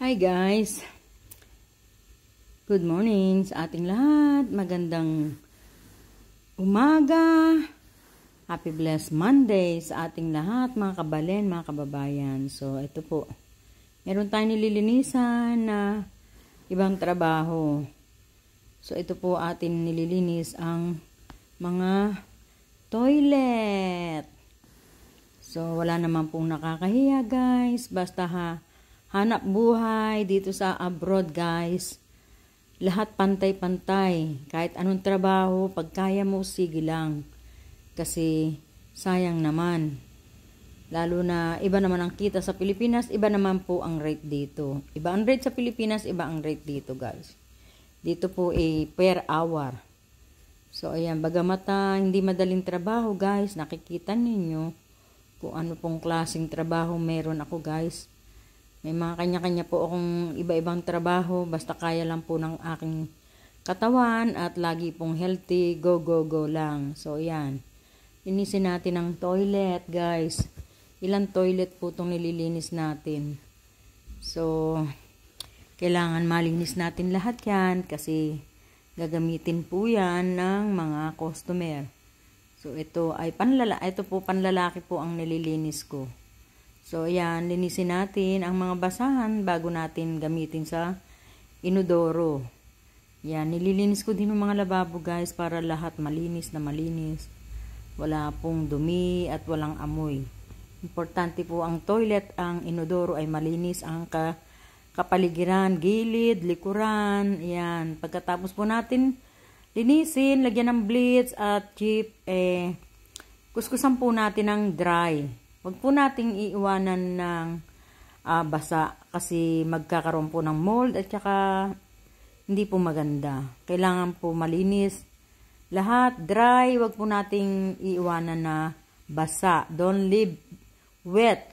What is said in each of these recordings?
Hi guys! Good morning sa ating lahat. Magandang umaga. Happy blessed Monday sa ating lahat mga kabalen, mga kababayan. So ito po, meron tayong nililinisan na ibang trabaho. So ito po atin nililinis ang mga toilet. So wala naman pong nakakahiya guys. Basta ha, hanap buhay dito sa abroad guys. Lahat pantay-pantay. Kahit anong trabaho, pag kaya mo, sige lang. Kasi sayang naman. Lalo na iba naman ang kita sa Pilipinas, iba naman po ang rate dito. Iba ang rate sa Pilipinas, iba ang rate dito guys. Dito po ay eh, per hour. So ayan, bagamat hindi madaling trabaho guys, nakikita ninyo kung ano pong klaseng trabaho meron ako guys may mga kanya-kanya po akong iba-ibang trabaho, basta kaya lang po ng aking katawan at lagi pong healthy, go, go, go lang. So, yan. Linisin natin ang toilet, guys. Ilang toilet po itong nililinis natin. So, kailangan malinis natin lahat yan kasi gagamitin po yan ng mga customer. So, ito ay panlala, ito po panlalaki po ang nililinis ko. So, ayan, linisin natin ang mga basahan bago natin gamitin sa inodoro. Yan, nililinis ko din yung mga lababo guys para lahat malinis na malinis. Wala pong dumi at walang amoy. Importante po ang toilet, ang inodoro ay malinis ang ka kapaligiran, gilid, likuran. Yan, pagkatapos po natin linisin, lagyan ng bleach at chip, eh, kuskusan po natin ng dry. Huwag po nating iiwanan ng uh, basa kasi magkakaroon po ng mold at saka hindi po maganda. Kailangan po malinis lahat, dry. Huwag po nating iiwanan na basa. Don't leave wet.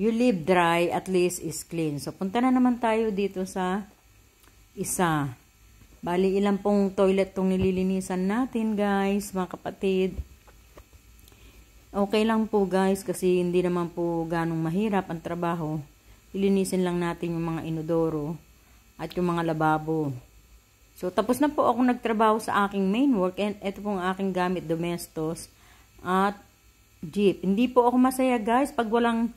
You leave dry, at least is clean. So, punta na naman tayo dito sa isa. Bali, ilang pong toilet tong nililinisan natin, guys, mga kapatid. Okay lang po guys kasi hindi naman po ganong mahirap ang trabaho. Ilinisin lang natin yung mga inodoro at yung mga lababo. So tapos na po ako nagtrabaho sa aking main work and ito pong aking gamit domestos at jeep. Hindi po ako masaya guys pag walang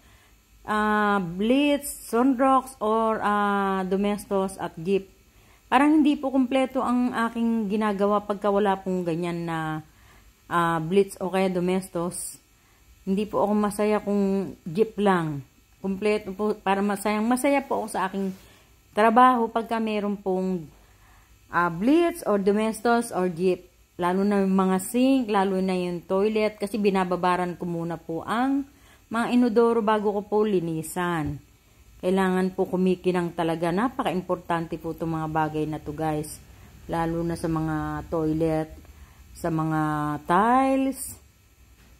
uh, blitz, sunrocks or uh, domestos at jeep. Parang hindi po kumpleto ang aking ginagawa pagka wala pong ganyan na uh, blitz o kaya domestos. Hindi po ako masaya kung jeep lang. Kumpleto po, para masayang masaya po ako sa aking trabaho pagka meron pong uh, blitz or domestos or jeep. Lalo na yung mga sink, lalo na yung toilet kasi binababaran ko muna po ang mga inodoro bago ko po linisan. Kailangan po kumikinang talaga. Napaka-importante po itong mga bagay na to guys. Lalo na sa mga toilet, sa mga tiles,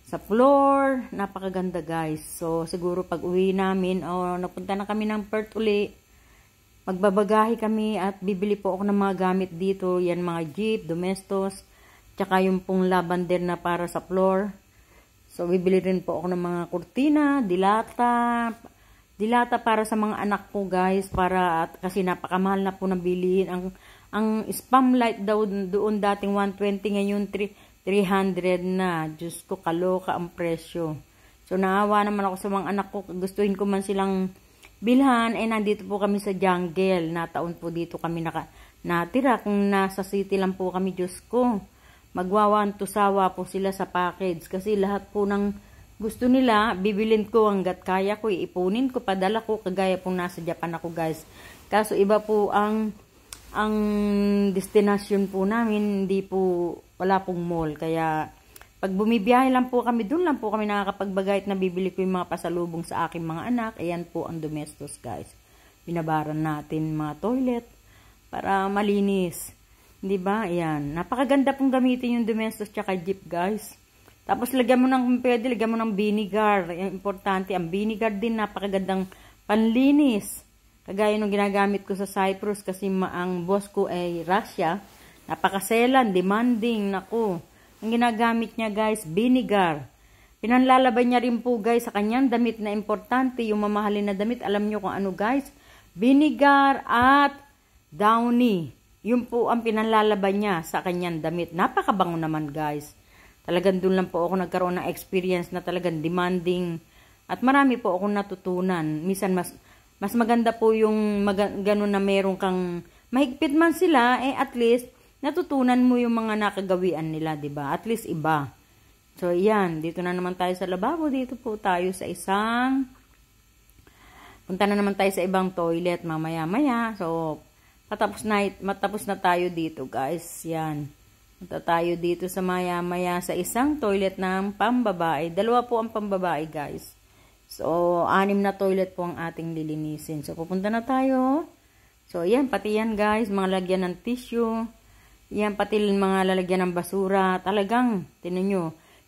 sa floor. Napakaganda guys. So, siguro pag uwi namin o oh, napunta na kami ng Perth uli, magbabagahi kami at bibili po ako ng mga gamit dito. Yan mga jeep, domestos, tsaka yung pong lavender na para sa floor. So, bibili rin po ako ng mga kurtina, dilata, dilata para sa mga anak ko guys, para at kasi napakamahal na po bilihin Ang, ang spam light daw doon dating 120, ngayon 3, 300 na. Diyos ko, kaloka ang presyo. So, naawa naman ako sa mga anak ko. Gustuhin ko man silang bilhan. Eh, nandito po kami sa jungle. Nataon po dito kami naka, natira. Kung nasa city lang po kami, Diyos ko. Magwawantusawa po sila sa package. Kasi lahat po ng gusto nila, bibilin ko hanggat kaya ko. Iipunin ko, padala ko. Kagaya po nasa Japan ako, guys. Kaso iba po ang ang destination po namin. Hindi po wala pong mall. Kaya pag bumibiyahe lang po kami, doon lang po kami nakakapagbagay at nabibili ko yung mga pasalubong sa aking mga anak. Ayan po ang domestos guys. Binabaran natin mga toilet para malinis. Di ba? Ayan. Napakaganda pong gamitin yung domestos tsaka jeep guys. Tapos lagyan mo ng, pwede lagyan mo ng vinegar. Importante, ang vinegar din napakagandang panlinis. Kagaya nung ginagamit ko sa Cyprus kasi ang boss ko ay Russia. Napakaselan, demanding, naku. Ang ginagamit niya guys, vinegar. Pinanlalaban niya rin po guys sa kanyang damit na importante, yung mamahalin na damit. Alam niyo kung ano guys? Vinegar at downy. Yun po ang pinanlalaban niya sa kanyang damit. Napakabango naman guys. Talagang doon lang po ako nagkaroon ng experience na talagang demanding. At marami po akong natutunan. Misan mas, mas maganda po yung mag ganun na meron kang mahigpit man sila, eh at least natutunan mo yung mga nakagawian nila, ba diba? At least iba. So, yan. Dito na naman tayo sa lababo. Dito po tayo sa isang... Punta na naman tayo sa ibang toilet mamaya-maya. So, matapos na, matapos na tayo dito, guys. Yan. Punta tayo dito sa maya-maya sa isang toilet ng pambabae. Dalawa po ang pambabae, guys. So, anim na toilet po ang ating lilinisin. So, pupunta na tayo. So, yan. Pati yan, guys. Mga lagyan ng tissue. Yan pati mga lalagyan ng basura. Talagang, tinan nyo,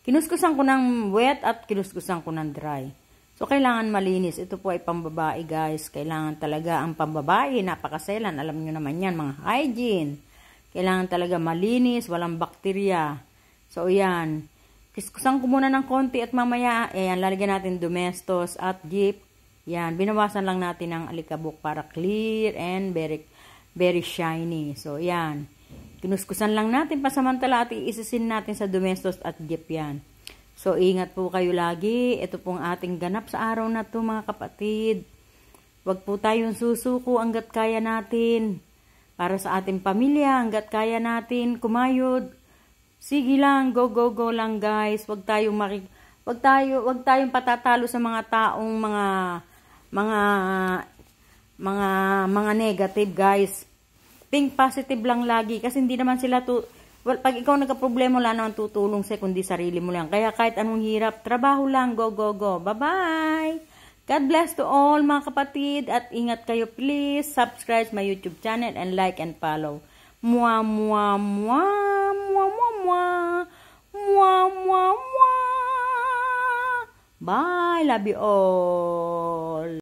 kinuskusan ko ng wet at kinuskusan ko ng dry. So, kailangan malinis. Ito po ay pambabae, guys. Kailangan talaga ang pambabae. Napakaselan. Alam nyo naman yan, mga hygiene. Kailangan talaga malinis, walang bakterya. So, yan. Kiskusan ko muna ng konti at mamaya, ayan, lalagyan natin domestos at jeep. Yan, binawasan lang natin ang alikabok para clear and very, very shiny. So, yan. Kinuskusan lang natin pasamantala at iisasin natin sa domestos at gipyan. So, ingat po kayo lagi. Ito pong ating ganap sa araw na to mga kapatid. Huwag po tayong susuko hanggat kaya natin. Para sa ating pamilya, hanggat kaya natin kumayod. Sige lang, go go go lang guys. Huwag tayong maki huwag tayo, huwag tayong patatalo sa mga taong mga mga mga mga negative guys think positive lang lagi kasi hindi naman sila to well, pag ikaw nagka-problema wala naman tutulong sa kundi sarili mo lang. Kaya kahit anong hirap, trabaho lang, go go go. Bye-bye. God bless to all mga kapatid at ingat kayo please. Subscribe my YouTube channel and like and follow. Mwa mwa mwa mwa mwa mwa mwa mwa mwa Bye, love you all.